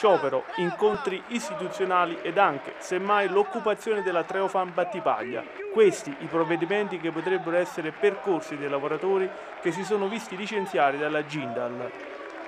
sciopero, incontri istituzionali ed anche, semmai, l'occupazione della Treofan Battipaglia. Questi i provvedimenti che potrebbero essere percorsi dai lavoratori che si sono visti licenziare dalla Jindal.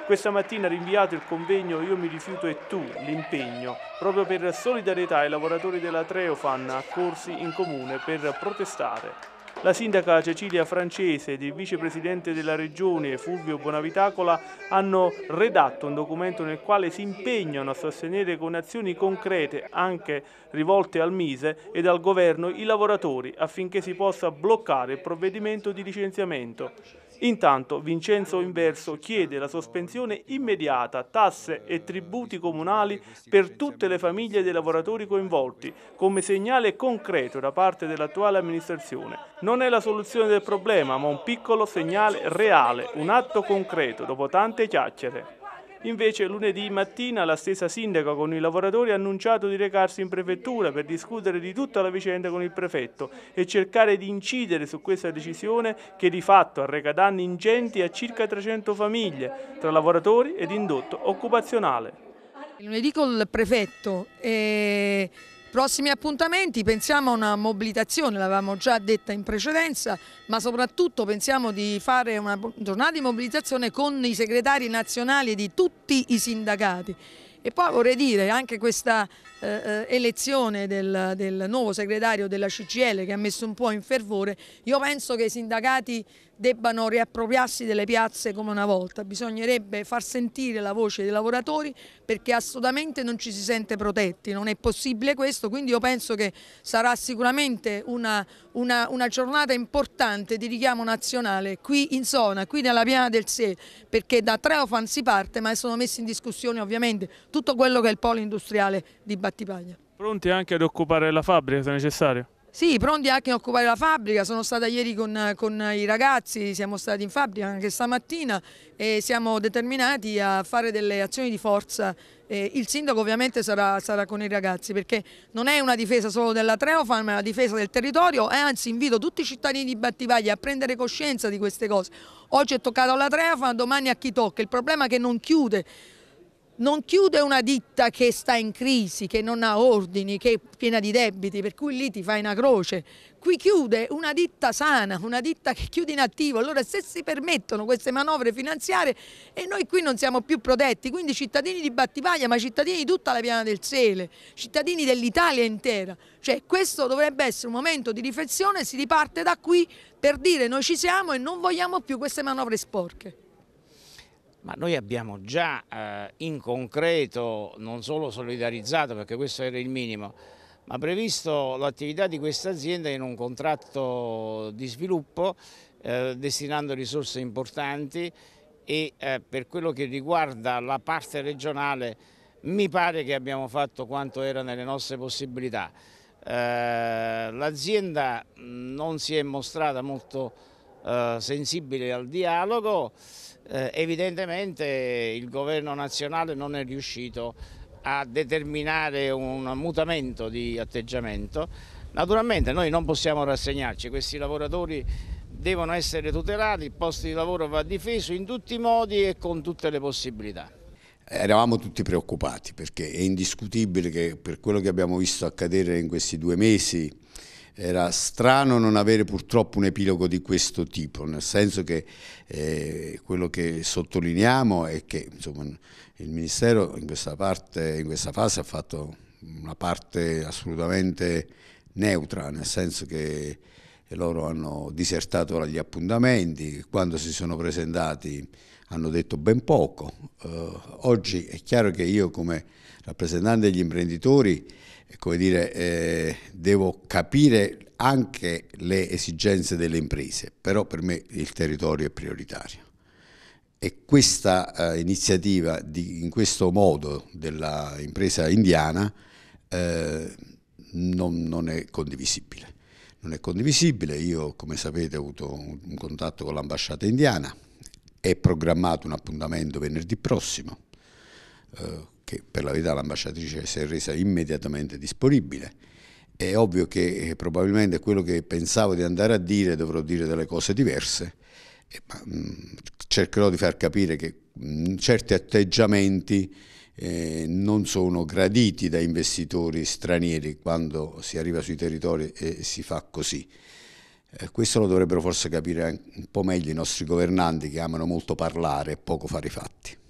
Questa mattina ha rinviato il convegno Io mi rifiuto e tu, l'impegno, proprio per solidarietà ai lavoratori della Treofan accorsi in comune per protestare. La sindaca Cecilia Francese ed il vicepresidente della regione Fulvio Bonavitacola hanno redatto un documento nel quale si impegnano a sostenere con azioni concrete, anche rivolte al Mise e al governo, i lavoratori affinché si possa bloccare il provvedimento di licenziamento. Intanto Vincenzo Inverso chiede la sospensione immediata tasse e tributi comunali per tutte le famiglie dei lavoratori coinvolti, come segnale concreto da parte dell'attuale amministrazione. Non è la soluzione del problema, ma un piccolo segnale reale, un atto concreto dopo tante chiacchiere. Invece lunedì mattina la stessa sindaca con i lavoratori ha annunciato di recarsi in prefettura per discutere di tutta la vicenda con il prefetto e cercare di incidere su questa decisione che di fatto arreca danni ingenti a circa 300 famiglie tra lavoratori ed indotto occupazionale. Lunedì col prefetto eh, Prossimi appuntamenti, pensiamo a una mobilitazione, l'avevamo già detta in precedenza, ma soprattutto pensiamo di fare una giornata di mobilitazione con i segretari nazionali di tutti i sindacati. E poi vorrei dire anche questa eh, eh elezione del, del nuovo segretario della CGL che ha messo un po' in fervore, io penso che i sindacati debbano riappropriarsi delle piazze come una volta, bisognerebbe far sentire la voce dei lavoratori perché assolutamente non ci si sente protetti, non è possibile questo, quindi io penso che sarà sicuramente una, una, una giornata importante di richiamo nazionale qui in zona, qui nella piana del Se, perché da Treofan si parte ma sono messi in discussione ovviamente tutto quello che è il polo industriale di Battipaglia. Pronti anche ad occupare la fabbrica se necessario? Sì, pronti anche a occupare la fabbrica, sono stata ieri con, con, i ragazzi, siamo stati in fabbrica anche stamattina e siamo determinati a fare delle azioni di forza. Eh, il sindaco ovviamente sarà, sarà, con i ragazzi perché non è una difesa solo della Treofan ma è una difesa del territorio e anzi invito tutti i cittadini di Battivaglia a prendere coscienza di queste cose. Oggi è toccato alla Treofan, domani a chi tocca, il problema è che non chiude non chiude una ditta che sta in crisi, che non ha ordini, che è piena di debiti, per cui lì ti fai una croce. Qui chiude una ditta sana, una ditta che chiude in attivo. Allora se si permettono queste manovre finanziarie e noi qui non siamo più protetti, quindi cittadini di Battipaglia, ma cittadini di tutta la Piana del Sele, cittadini dell'Italia intera. Cioè questo dovrebbe essere un momento di riflessione, si riparte da qui per dire noi ci siamo e non vogliamo più queste manovre sporche ma noi abbiamo già eh, in concreto non solo solidarizzato, perché questo era il minimo, ma previsto l'attività di questa azienda in un contratto di sviluppo eh, destinando risorse importanti e eh, per quello che riguarda la parte regionale mi pare che abbiamo fatto quanto era nelle nostre possibilità. Eh, l'azienda mm, non si è mostrata molto eh, sensibile al dialogo, eh, evidentemente il governo nazionale non è riuscito a determinare un mutamento di atteggiamento. Naturalmente noi non possiamo rassegnarci, questi lavoratori devono essere tutelati, il posto di lavoro va difeso in tutti i modi e con tutte le possibilità. Eravamo tutti preoccupati perché è indiscutibile che per quello che abbiamo visto accadere in questi due mesi era strano non avere purtroppo un epilogo di questo tipo, nel senso che eh, quello che sottolineiamo è che insomma, il Ministero in questa, parte, in questa fase ha fatto una parte assolutamente neutra, nel senso che e loro hanno disertato gli appuntamenti, quando si sono presentati hanno detto ben poco. Eh, oggi è chiaro che io come rappresentante degli imprenditori eh, dire, eh, devo capire anche le esigenze delle imprese, però per me il territorio è prioritario. E questa eh, iniziativa di, in questo modo dell'impresa indiana eh, non, non è condivisibile non è condivisibile. Io, come sapete, ho avuto un contatto con l'ambasciata indiana, è programmato un appuntamento venerdì prossimo, eh, che per la verità l'ambasciatrice si è resa immediatamente disponibile. È ovvio che eh, probabilmente quello che pensavo di andare a dire dovrò dire delle cose diverse, eh, ma, mh, mm, cercherò di far capire che mh, mm, certi atteggiamenti eh, non sono graditi da investitori stranieri quando si arriva sui territori e si fa così. Eh, questo lo dovrebbero forse capire un po' meglio i nostri governanti che amano molto parlare e poco fare i fatti.